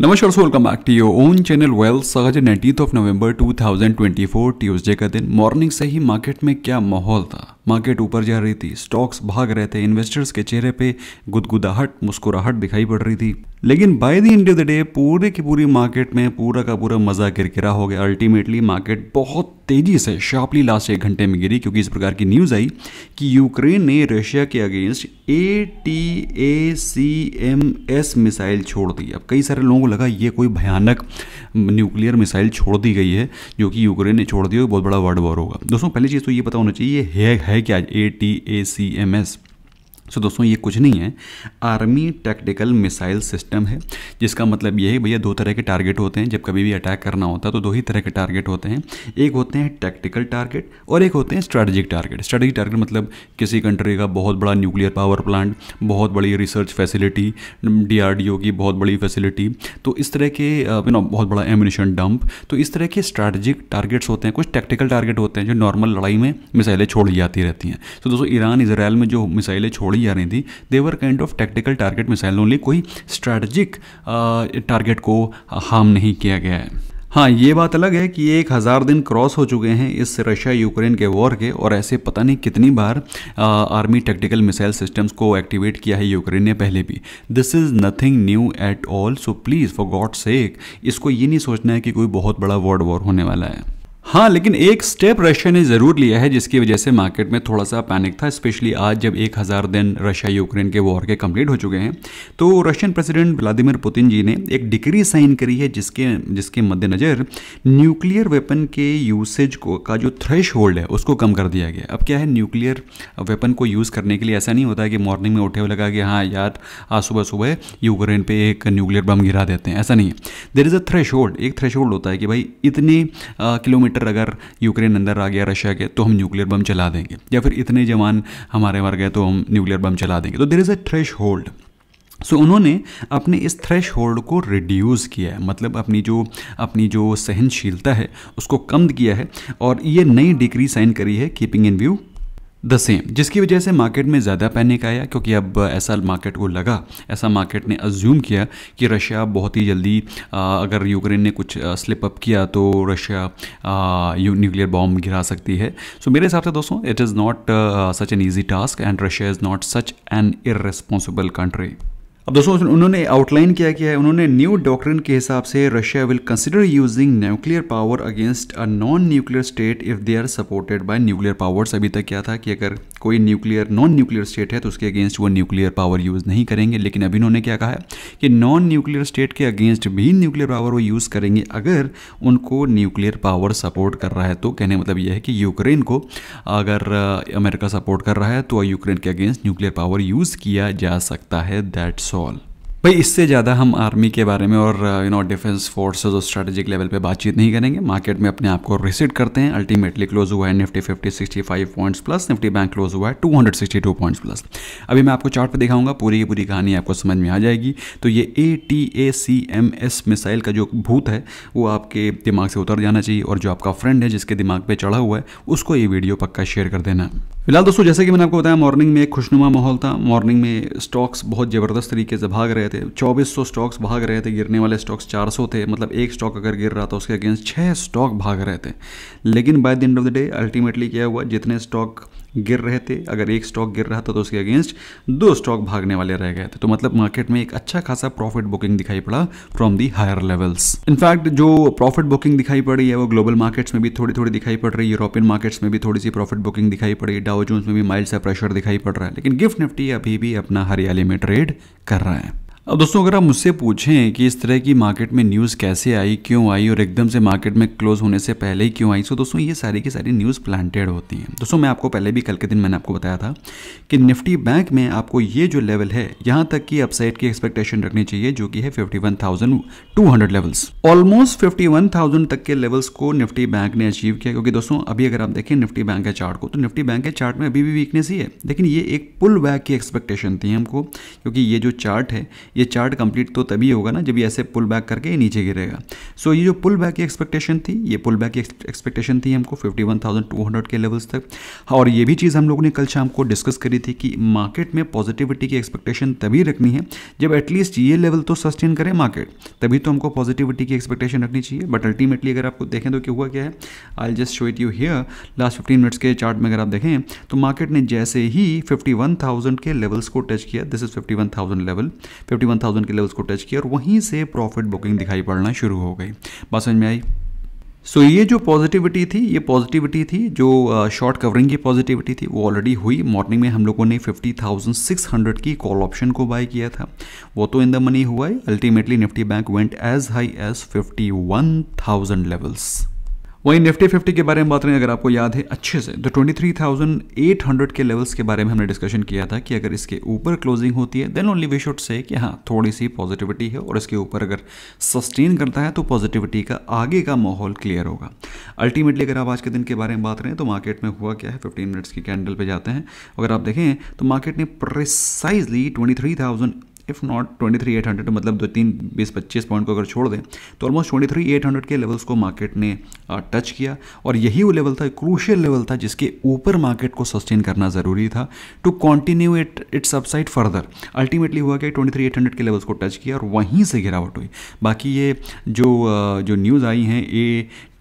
नमस्कार so welcome back to your own channel well सहज nineteen of November 2024 Tuesday का दिन मॉर्निंग से ही मार्केट में क्या माहौल था मार्केट ऊपर जा रही थी स्टॉक्स भाग रहे थे इन्वेस्टर्स के चेहरे पे गुदगुदाहट मुस्कुराहट दिखाई पड़ रही थी लेकिन by the end of the day पूरे की पूरी मार्केट में पूरा का पूरा मजा किरकिरा हो गया अल्टीमेटली मार्केट बहुत तेज़ी से शार्पली लास्ट एक घंटे में गिरी क्योंकि इस प्रकार की न्यूज़ आई कि यूक्रेन ने रशिया के against A T A C M S missile छोड़ दी अब कई सारे लोगों को लगा ये कोई भयानक न्यूक्लियर मिसाइल छोड़ दी गई है जो कि यूक्रेन ने छोड़ दी बहुत बड़ा वर्ल्ड वॉर होगा दोस्तों पहली चीज़ तो ये पता होना चाहिए है, है क्या A T A C M S so so, दोस्तों ये कुछ नहीं है आर्मी टैक्टिकल मिसाइल सिस्टम है जिसका मतलब ये है भैया दो तरह के टारगेट होते हैं जब कभी भी अटैक करना होता है तो दो ही तरह के टारगेट होते हैं एक होते हैं टैक्टिकल टारगेट और एक होते हैं स्ट्रैटेजिक टारगेट स्ट्रैटेजिक टारगेट मतलब किसी कंट्री का बहुत बड़ा न्यूक्लियर पावर प्लांट बहुत बड़ी रिसर्च फैसिलिटी डी की बहुत बड़ी फैसिलिटी तो इस तरह के यू नो बहुत बड़ा एम्यूनिशन डंप तो इस तरह के स्ट्रैटेजिक टारगेट्स होते हैं कुछ टैक्टिकल टारगेट होते हैं जो नॉर्मल लड़ाई में मिसाइलें छोड़ी जाती रहती हैं तो दोस्तों ईरान इसराइल में जो मिसाइलें छोड़ी छोड़ी जा रही थी they were kind of tactical target missile only कोई स्ट्रैटेजिक टारगेट को हार्म नहीं किया गया है हाँ ये बात अलग है कि एक हज़ार दिन क्रॉस हो चुके हैं इस रशिया यूक्रेन के वॉर के और ऐसे पता नहीं कितनी बार आ, आर्मी टेक्टिकल मिसाइल सिस्टम्स को एक्टिवेट किया है यूक्रेन ने पहले भी this is nothing new at all so please for God sake इसको ये नहीं सोचना है कि कोई बहुत बड़ा वर्ल्ड वॉर होने वाला है हाँ लेकिन एक स्टेप रशिया ने ज़रूर लिया है जिसकी वजह से मार्केट में थोड़ा सा पैनिक था स्पेशली आज जब एक हज़ार दिन रशिया यूक्रेन के वॉर के कंप्लीट हो चुके हैं तो Russian president Vladimir Putin ji ने एक डिग्री साइन करी है जिसके जिसके मद्देनज़र न्यूक्लियर वेपन के यूसेज को का जो थ्रेश होल्ड है उसको कम कर दिया गया अब क्या है न्यूक्लियर वेपन को यूज़ करने के लिए ऐसा नहीं होता है कि मॉर्निंग में उठे हुए लगा कि हाँ यार आज सुबह सुबह यूक्रेन पर एक न्यूक्लियर बम गिरा देते हैं ऐसा नहीं है there is a threshold एक थ्रेश होल्ड होता है कि भाई इतने किलोमीटर मीटर अगर यूक्रेन अंदर आ गया रशिया के तो हम न्यूक्लियर बम चला देंगे या फिर इतने जवान हमारे मर गए तो हम न्यूक्लियर बम चला देंगे तो there is a threshold so so, उन्होंने अपने इस थ्रेश होल्ड को रिड्यूस किया है मतलब अपनी जो अपनी जो सहनशीलता है उसको कम किया है और ये नई डिग्री साइन करी है keeping in view the same जिसकी वजह से मार्केट में ज़्यादा पैनिक आया क्योंकि अब ऐसा मार्केट को लगा ऐसा मार्केट ने अज्यूम किया कि रशिया बहुत ही जल्दी आ, अगर यूक्रेन ने कुछ स्लिप अप किया तो रशिया न्यूक्लियर बॉम्ब गिरा सकती है सो so, मेरे हिसाब से दोस्तों it is not such an easy task and Russia is not such an irresponsible country अब दोस्तों उन्होंने आउटलाइन क्या किया है उन्होंने न्यू डॉक्ट्रिन के हिसाब से Russia will consider using nuclear power against a non nuclear state if they are supported by nuclear powers अभी तक क्या था कि अगर कोई न्यूक्लियर नॉन न्यूक्लियर स्टेट है तो उसके अगेंस्ट वो न्यूक्लियर पावर यूज़ नहीं करेंगे लेकिन अभी उन्होंने क्या कहा है कि नॉन न्यूक्लियर स्टेट के अगेंस्ट भी न्यूक्लियर पावर वो यूज़ करेंगे अगर उनको न्यूक्लियर पावर सपोर्ट कर रहा है तो कहने मतलब यह है कि यूक्रेन को अगर अमेरिका सपोर्ट कर रहा है तो यूक्रेन के अगेंस्ट न्यूक्लियर पावर यूज़ किया जा सकता है दैट्स ऑल भाई इससे ज़्यादा हम आर्मी के बारे में और यू नो डिफेंस फोर्सेस और स्ट्रेटेजिक लेवल पे बातचीत नहीं करेंगे मार्केट में अपने आप को रिसिट करते हैं अल्टीमेटली क्लोज हुआ है Nifty 50 65 points plus Nifty bank close हुआ है 262 पॉइंट्स प्लस अभी मैं आपको चार्ट पे दिखाऊंगा पूरी की पूरी कहानी आपको समझ में आ जाएगी तो ये A T A C M S missile का जो भूत है वो आपके दिमाग से उतर जाना चाहिए और जो आपका फ्रेंड है जिसके दिमाग पर चढ़ा हुआ है उसको ये वीडियो पक्का शेयर कर देना फिलहाल दोस्तों जैसे कि मैंने आपको बताया मॉर्निंग में एक खुशनुमा माहौल था मॉर्निंग में स्टॉक्स बहुत ज़बरदस्त तरीके से भाग रहे थे 2400 स्टॉक्स भाग रहे थे गिरने वाले स्टॉक्स 400 थे मतलब एक स्टॉक अगर गिर रहा था उसके अगेंस्ट छः स्टॉक भाग रहे थे लेकिन by the end of the day ultimately क्या हुआ जितने स्टॉक गिर रहे थे अगर एक स्टॉक गिर रहा था तो उसके अगेंस्ट दो स्टॉक भागने वाले रह गए थे तो मतलब मार्केट में एक अच्छा खासा प्रॉफिट बुकिंग दिखाई पड़ा from the higher levels in fact जो प्रॉफिट बुकिंग दिखाई पड़ी है वो ग्लोबल मार्केट्स में भी थोड़ी थोड़ी दिखाई पड़ रही है यूरोपियन मार्केट्स में भी थोड़ी सी प्रॉफिट बुकिंग दिखाई पड़ी डाउ जोन्स में भी माइल्ड सा प्रेशर दिखाई पड़ रहा है लेकिन गिफ्ट निफ्टी अभी भी अपना हरियाली में ट्रेड कर रहा है अब दोस्तों अगर आप मुझसे पूछें कि इस तरह की मार्केट में न्यूज़ कैसे आई क्यों आई और एकदम से मार्केट में क्लोज होने से पहले ही क्यों आई सो दोस्तों ये सारी की सारी न्यूज़ प्लांटेड होती हैं दोस्तों मैं आपको पहले भी कल के दिन मैंने आपको बताया था कि निफ्टी बैंक में आपको ये जो लेवल है यहाँ तक कि अपसाइड की एक्सपेक्टेशन रखनी चाहिए जो कि है फिफ्टी लेवल्स ऑलमोस्ट फिफ्टी तक के लेवल्स को निफ्टी बैंक ने अचीव किया क्योंकि दोस्तों अभी अगर आप देखें निफ्टी बैंक के चार्ट को तो निफ्टी बैंक के चार्ट में अभी भी वीकनेस ही है लेकिन ये एक पुल बैक की एक्सपेक्टेशन थी हमको क्योंकि ये जो चार्ट है ये चार्ट कंप्लीट तो तभी होगा ना जब ये ऐसे पुल बैक करके नीचे गिरेगा सो so, ये जो पुल बैक की एक्सपेक्टेशन थी ये पुल बैक की एक्सपेक्टेशन थी हमको 51,200 के लेवल्स तक हाँ, और ये भी चीज़ हम लोगों ने कल शाम को डिस्कस करी थी कि मार्केट में पॉजिटिविटी की एक्सपेक्टेशन तभी रखनी है जब एटलीस्ट ये लेवल तो सस्टेन करें मार्केट तभी तो हमको पॉजिटिविटी की एक्सपेक्टेशन रखनी चाहिए बट अल्टीमेटली अगर आपको देखें तो क्या हुआ क्या है I just show it you here last fifteen minutes के चार्ट में अगर आप देखें तो मार्केट ने जैसे ही 51,000 के लेवल्स को टच किया दिस इज 51,000 लेवल फिफ्टी के लेवल्स को टच किया और वहीं से प्रॉफिट बुकिंग दिखाई पड़ना शुरू हो गई बात समझ में आई सो so, ये जो पॉजिटिविटी थी ये पॉजिटिविटी थी जो शॉर्ट कवरिंग की पॉजिटिविटी थी वो ऑलरेडी हुई मॉर्निंग में हम लोगों ने 50,600 की कॉल ऑप्शन को बाय किया था वो तो इन द मनी हुआ है ultimately Nifty bank went as high as 51,000 levels वहीं निफ्टी फिफ्टी के बारे में बात करें अगर आपको याद है अच्छे से तो 23,800 के लेवल्स के बारे में हमने डिस्कशन किया था कि अगर इसके ऊपर क्लोजिंग होती है then only we should say कि हाँ थोड़ी सी पॉजिटिविटी है और इसके ऊपर अगर सस्टेन करता है तो पॉजिटिविटी का आगे का माहौल क्लियर होगा अल्टीमेटली अगर आप आज के दिन के बारे में बात करें तो मार्केट में हुआ क्या है फिफ्टीन मिनट्स की कैंडल पर जाते हैं अगर आप देखें तो मार्केट ने precisely twenty if not twenty three eight hundred मतलब दो तीन बीस पच्चीस पॉइंट को अगर छोड़ दें तो almost twenty three eight hundred के लेवल्स को मार्केट ने टच किया और यही वो लेवल था क्रूशियल लेवल था जिसके ऊपर मार्केट को सस्टेन करना ज़रूरी था to continue it it subside further ultimately हुआ कि ट्वेंटी थ्री एट हंड्रेड के लेवल्स को टच किया और वहीं से गिरावट हुई बाकी ये जो जो न्यूज़ आई हैं A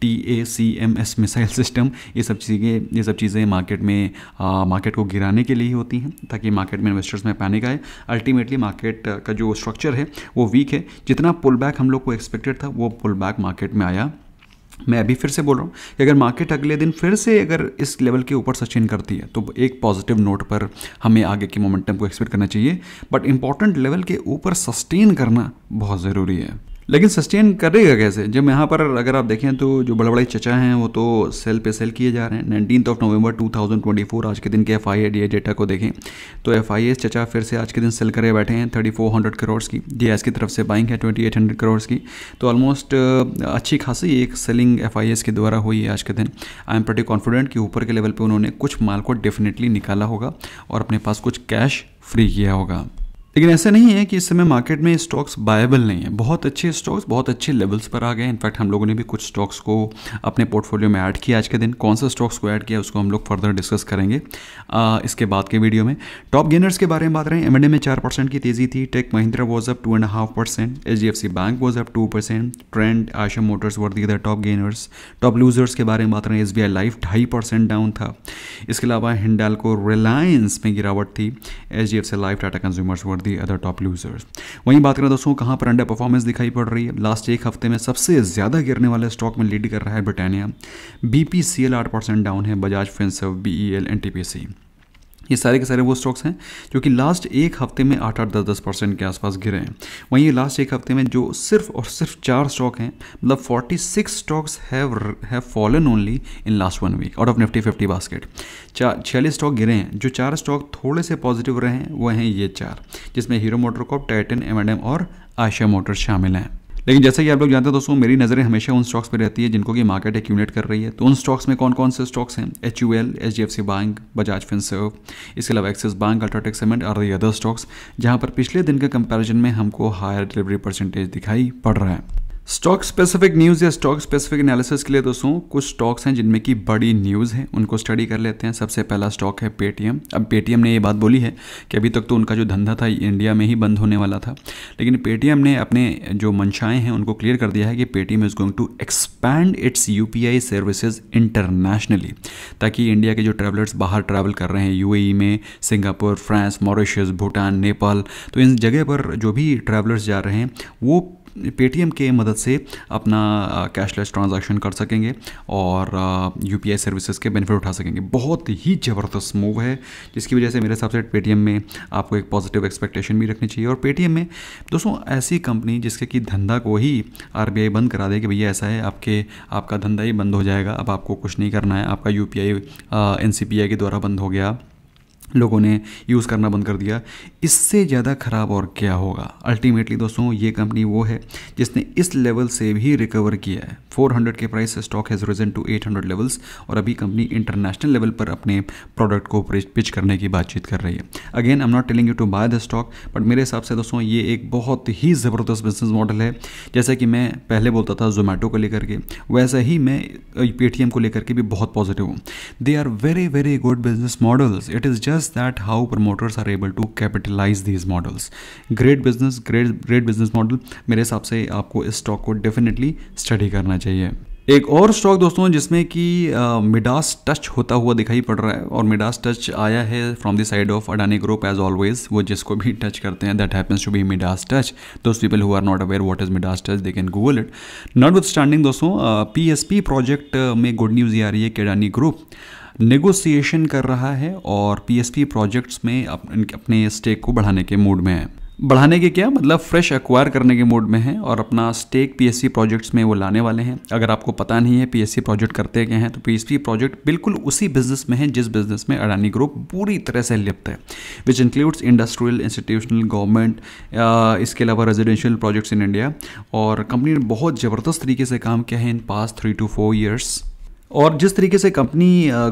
T A C M S missile system ये सब चीज़ें ये सब चीज़ें मार्केट में आ, मार्केट को गिराने के लिए ही होती हैं ताकि मार्केट में इन्वेस्टर्स में पैनिक आए अल्टीमेटली मार्केट का जो स्ट्रक्चर है वो वीक है जितना पुल बैक हम लोग को एक्सपेक्टेड था वो पुल बैक मार्केट में आया मैं अभी फिर से बोल रहा हूँ कि अगर मार्केट अगले दिन फिर से अगर इस लेवल के ऊपर सस्टेन करती है तो एक पॉजिटिव नोट पर हमें आगे की मोमेंटम को एक्सपेक्ट करना चाहिए बट इंपॉर्टेंट लेवल के ऊपर सस्टेन करना बहुत ज़रूरी है लेकिन सस्टेन करेगा कैसे जब यहाँ पर अगर आप देखें तो जो बड़े बड़े चचा हैं वो तो सेल पे सेल किए जा रहे हैं नाइनटीन ऑफ नवंबर 2024 आज के दिन के एफ आई डेटा को देखें तो एफ आई चचा फिर से आज के दिन सेल करे बैठे हैं थर्टी फोर हंड्रेड करोड़ की डी की तरफ से बाइंग है ट्वेंटी एट हंड्रेड करोड़ की तो ऑलमोस्ट अच्छी खासी एक सेलिंग एफ आई के द्वारा हुई है आज के दिन आई एम प्रटी कॉन्फिडेंट कि ऊपर के लेवल पर उन्होंने कुछ माल को डेफिनेटली निकाला होगा और अपने पास कुछ कैश फ्री किया होगा लेकिन ऐसा नहीं है कि इस समय मार्केट में स्टॉक्स बायबल नहीं है बहुत अच्छे स्टॉक्स बहुत अच्छे लेवल्स पर आ गए इनफैक्ट हम लोगों ने भी कुछ स्टॉक्स को अपने पोर्टफोलियो में ऐड किया आज के दिन कौन सा स्टॉक्स को ऐड किया उसको हम लोग फर्दर डिस्कस करेंगे आ, इसके बाद के वीडियो में टॉप गेनर्स के बारे में बात रहे एम में चार परसेंट की तेज़ी थी Tech Mahindra was up two and half percent H D F C bank was up two percent Trent Eicher Motors were the the top gainers top losers के बारे में बात रहे एस बी आई लाइफ ढाई percent down था इसके अलावा Hindalco Reliance में गिरावट थी H D F C life Tata consumers were the the other top losers वहीं बात करें दोस्तों कहाँ पर अंडर परफॉर्मेंस दिखाई पड़ रही है लास्ट एक हफ्ते में सबसे ज़्यादा गिरने वाले स्टॉक में लीड कर रहा है Britannia B P C L आठ परसेंट डाउन है Bajaj Finserv B E L N T P C ये सारे के सारे वो स्टॉक्स हैं जो कि लास्ट एक हफ्ते में आठ आठ दस दस परसेंट के आसपास गिरे हैं वहीं ये लास्ट एक हफ्ते में जो सिर्फ और सिर्फ चार स्टॉक हैं मतलब forty six stocks have fallen only in last one week out of Nifty fifty basket चार छियालीस स्टॉक गिरे हैं जो चार स्टॉक थोड़े से पॉजिटिव रहे हैं वह हैं ये चार जिसमें Hero MotoCorp Titan M और आशा मोटर शामिल हैं लेकिन जैसे कि आप लोग जानते हैं दोस्तों मेरी नज़रें हमेशा उन स्टॉक्स पर रहती है जिनको कि मार्केट एक्यूमुलेट कर रही है तो उन स्टॉक्स में कौन कौन से स्टॉक्स हैं H U L H D F C bank Bajaj Finserv इसके अलावा एक्सिस बैंक अल्ट्राटेक सीमेंट और दी अदर स्टॉक्स जहाँ पर पिछले दिन के कंपेरिजन में हमको हायर डिलीवरी परसेंटेज दिखाई पड़ रहा है स्टॉक स्पेसिफिक न्यूज़ या स्टॉक स्पेसिफिक एनालिसिस के लिए दोस्तों कुछ स्टॉक्स हैं जिनमें की बड़ी न्यूज़ है उनको स्टडी कर लेते हैं सबसे पहला स्टॉक है पेटीएम अब पेटीएम ने ये बात बोली है कि अभी तक तो उनका जो धंधा था इंडिया में ही बंद होने वाला था लेकिन पेटीएम ने अपने जो मंशाएँ हैं उनको क्लियर कर दिया है कि Paytm is going to expand its U services internationally ताकि इंडिया के जो ट्रैवलर्स बाहर ट्रैवल कर रहे हैं यू e में Singapore France Mauritius Bhutan Nepal तो इन जगह पर जो भी ट्रैवलर्स जा रहे हैं वो पेटीएम के मदद से अपना कैशलेस ट्रांजैक्शन कर सकेंगे और यू पी सर्विसेज के बेनिफिट उठा सकेंगे बहुत ही ज़बरदस्त मूव है जिसकी वजह से मेरे हिसाब से पेटीएम में आपको एक पॉजिटिव एक्सपेक्टेशन भी रखनी चाहिए और पेटीएम में दोस्तों ऐसी कंपनी जिसके कि धंधा को ही आर बंद करा दे कि भैया ऐसा है आपके आपका धंधा ही बंद हो जाएगा अब आपको कुछ नहीं करना है आपका यू पी आई के द्वारा बंद हो गया लोगों ने यूज़ करना बंद कर दिया इससे ज़्यादा ख़राब और क्या होगा अल्टीमेटली दोस्तों ये कंपनी वो है जिसने इस लेवल से भी रिकवर किया है 400 के प्राइस से stock has risen to 800 levels और अभी कंपनी इंटरनेशनल लेवल पर अपने प्रोडक्ट को पिच करने की बातचीत कर रही है again I am not telling you to buy the stock but मेरे हिसाब से दोस्तों ये एक बहुत ही ज़बरदस्त बिजनेस मॉडल है जैसे कि मैं पहले बोलता था जोमेटो को लेकर के वैसे ही मैं पेटीएम को लेकर के भी बहुत पॉजिटिव हूँ they are very very good business models it is just us that how promoters are able to capitalize these models great business great great business model मेरे हिसाब से आपको इस स्टॉक को डेफिनेटली स्टडी करना चाहिए एक और स्टॉक दोस्तों जिसमें कि मिडास टच होता हुआ दिखाई पड़ रहा है और मिडास टच आया है from the side of Adani group as always वो जिसको भी टच करते हैं that happens to be Midas touch those people who are not aware what is Midas touch they can Google it notwithstanding दोस्तों P project में good news ये आ रही है कि अडानी ग्रुप नेगोसिएशन कर रहा है और पीएसपी प्रोजेक्ट्स में अपने स्टेक को बढ़ाने के मूड में है बढ़ाने के क्या मतलब फ्रेश एक्वायर करने के मूड में है और अपना स्टेक पीएससी प्रोजेक्ट्स में वो लाने वाले हैं अगर आपको पता नहीं है पीएससी प्रोजेक्ट करते क्या हैं तो पीएससी प्रोजेक्ट बिल्कुल उसी बिजनेस में है जिस बिजनेस में अडानी ग्रुप पूरी तरह से लिप्त है which includes industrial institutional government इसके अलावा रेजिडेंशियल प्रोजेक्ट्स इन इंडिया और कंपनी ने बहुत ज़बरदस्त तरीके से काम किया है in past three to four years और जिस तरीके से कंपनी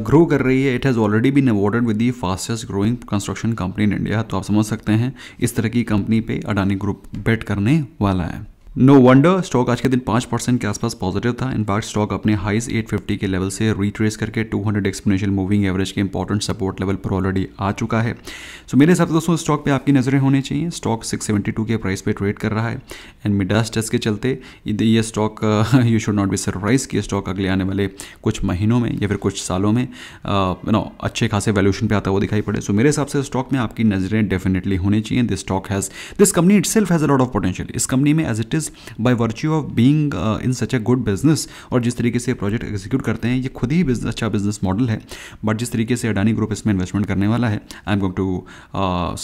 ग्रो कर रही है it has already been awarded with the fastest growing construction company in India तो आप समझ सकते हैं इस तरह की कंपनी पे अडानी ग्रुप बेट करने वाला है नो वंडर स्टॉक आज के दिन पाँच परसेंट के आसपास पॉजिटिव था इनफैक्ट स्टॉक अपने हाइस 850 के लेवल से रिट्रेस करके 200 एक्सपोनेशियल मूविंग एवरेज के इंपॉर्टेंट सपोर्ट लेवल पर ऑलरेडी आ चुका है सो so, मेरे हिसाब से दोस्तों स्टॉक पे आपकी नज़रें होनी चाहिए स्टॉक 672 के प्राइस पे ट्रेड कर रहा है एंड मिडास टेस्ट के चलते ये stock you should not be surprise कि स्टॉक अगले आने वाले कुछ महीनों में या फिर कुछ सालों में नो uh, अच्छे खासे वैल्यूशन पर आता हुआ दिखाई पड़े सो so, मेरे हिसाब से स्टॉक में आपकी नज़रें डेफिनेटली होनी चाहिए this stock has this company itself has a lot of potential इस कंपनी में as it is business by virtue of being in such a good business और जिस तरीके से प्रोजेक्ट एग्जीक्यूट करते हैं ये खुद ही बिजनेस अच्छा बिजनेस मॉडल है बट जिस तरीके से अडानी ग्रुप इसमें इन्वेस्टमेंट करने वाला है I am going to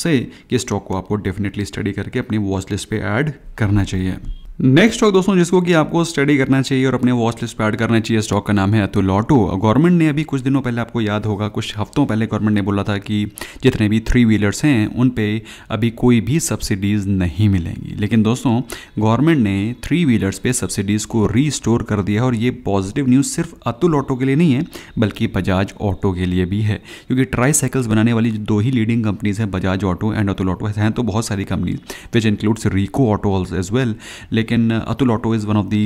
say stock को आपको डेफिनेटली स्टडी करके अपनी वॉच लिस्ट पर एड करना चाहिए नेक्स्ट स्टॉक दोस्तों जिसको कि आपको स्टडी करना चाहिए और अपने वॉच लिस्ट पर ऐड करना चाहिए स्टॉक का नाम है अतुल ऑटो गवर्नमेंट ने अभी कुछ दिनों पहले आपको याद होगा कुछ हफ्तों पहले गवर्नमेंट ने बोला था कि जितने भी थ्री व्हीलर्स हैं उन पे अभी कोई भी सब्सिडीज़ नहीं मिलेंगी लेकिन दोस्तों गवर्नमेंट ने थ्री व्हीलर्स पर सब्सिडीज़ को रीस्टोर कर दिया और ये पॉजिटिव न्यूज़ सिर्फ अतुल ऑटो के लिए नहीं है बल्कि बजाज ऑटो के लिए भी है क्योंकि ट्राई साइकिल्स बनाने वाली दो ही लीडिंग कंपनीज़ हैं Bajaj auto and Atul auto हैं तो बहुत सारी companies which includes Rico auto as well लेकिन uh, Atul auto is one of the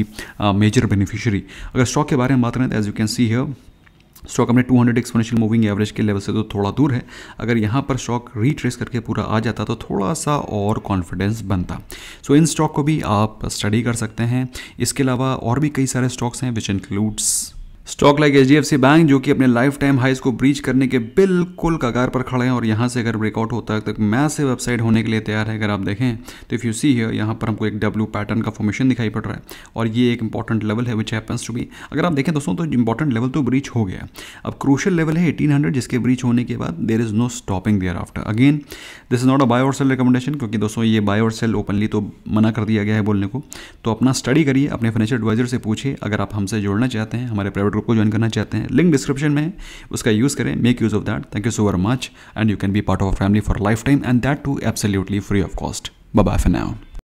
major beneficiary अगर स्टॉक के बारे में बात करें तो as you can see here stock अपने 200 हंड्रेड एक्सपोनेंशियल मूविंग एवरेज के लेवल से तो थोड़ा दूर है अगर यहाँ पर स्टॉक रीट्रेस करके पूरा आ जाता तो थोड़ा सा और कॉन्फिडेंस बनता सो so, इन स्टॉक को भी आप स्टडी कर सकते हैं इसके अलावा और भी कई सारे स्टॉक्स हैं which includes stock like H bank जो कि अपने लाइफ टाइम हाइस को ब्रीच करने के बिल्कुल कगार पर खड़े हैं और यहाँ से अगर ब्रेकआउट होता है तो मैसिव अपसाइड होने के लिए तैयार है अगर आप देखें तो इफ़ यू सी हियर यहाँ पर हमको एक डब्ल्यू पैटर्न का फॉर्मेशन दिखाई पड़ रहा है और ये एक इंपॉर्टेंट लेवल है विच हैपन्स टू बी अगर आप देखें दोस्तों तो इंपॉर्टेंट लेवल तो ब्रीच हो गया अब क्रूशल लेवल है एटीन जिसके ब्रीच होने के बाद there is no stopping there after again this is not a buy और सेल रिकमेंडेशन क्योंकि दोस्तों ये बाय और सेल ओपनली तो मना कर दिया गया है बोलने को तो अपना स्टडी करिए अपने फाइनेंशियल एडवाइजर से पूछिए अगर आप हमसे जोड़ना चाहते हैं हमारे प्राइवेट ग्रुप को ज्वाइन करना चाहते हैं लिंक डिस्क्रिप्शन में है उसका यूज़ करें make use of that thank you so very much and you can be part of family for lifetime and that too absolutely free of cost bye for now